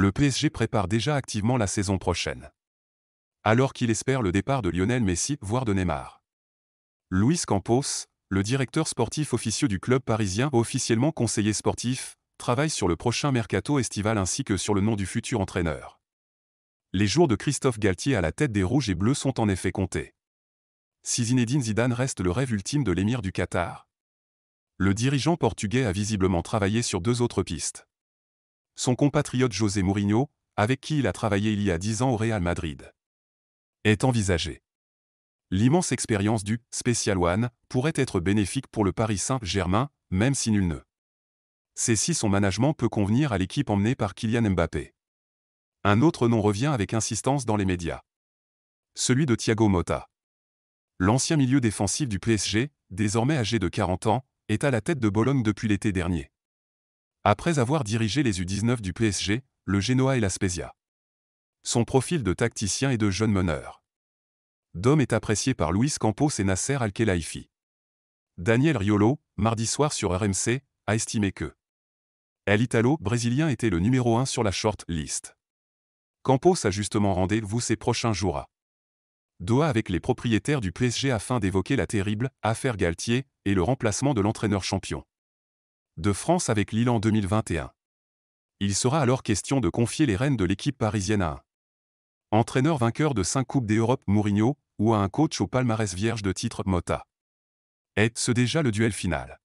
le PSG prépare déjà activement la saison prochaine. Alors qu'il espère le départ de Lionel Messi, voire de Neymar. Luis Campos, le directeur sportif officieux du club parisien, officiellement conseiller sportif, travaille sur le prochain mercato estival ainsi que sur le nom du futur entraîneur. Les jours de Christophe Galtier à la tête des Rouges et Bleus sont en effet comptés. Si Zinedine Zidane reste le rêve ultime de l'émir du Qatar, le dirigeant portugais a visiblement travaillé sur deux autres pistes son compatriote José Mourinho, avec qui il a travaillé il y a dix ans au Real Madrid, est envisagé. L'immense expérience du Special One pourrait être bénéfique pour le Paris Saint-Germain, même si nul ne. C'est si son management peut convenir à l'équipe emmenée par Kylian Mbappé. Un autre nom revient avec insistance dans les médias. Celui de Thiago Motta. L'ancien milieu défensif du PSG, désormais âgé de 40 ans, est à la tête de Bologne depuis l'été dernier. Après avoir dirigé les U19 du PSG, le Genoa et la Son profil de tacticien et de jeune meneur. Dom est apprécié par Luis Campos et Nasser Al-Khelaifi. Daniel Riolo, mardi soir sur RMC, a estimé que El Italo brésilien était le numéro 1 sur la short list. Campos a justement rendez-vous ces prochains jours à Doha avec les propriétaires du PSG afin d'évoquer la terrible affaire Galtier et le remplacement de l'entraîneur champion de France avec Lille en 2021. Il sera alors question de confier les rênes de l'équipe parisienne à un entraîneur vainqueur de 5 Coupes d'Europe Mourinho ou à un coach au palmarès vierge de titre Mota. Est-ce déjà le duel final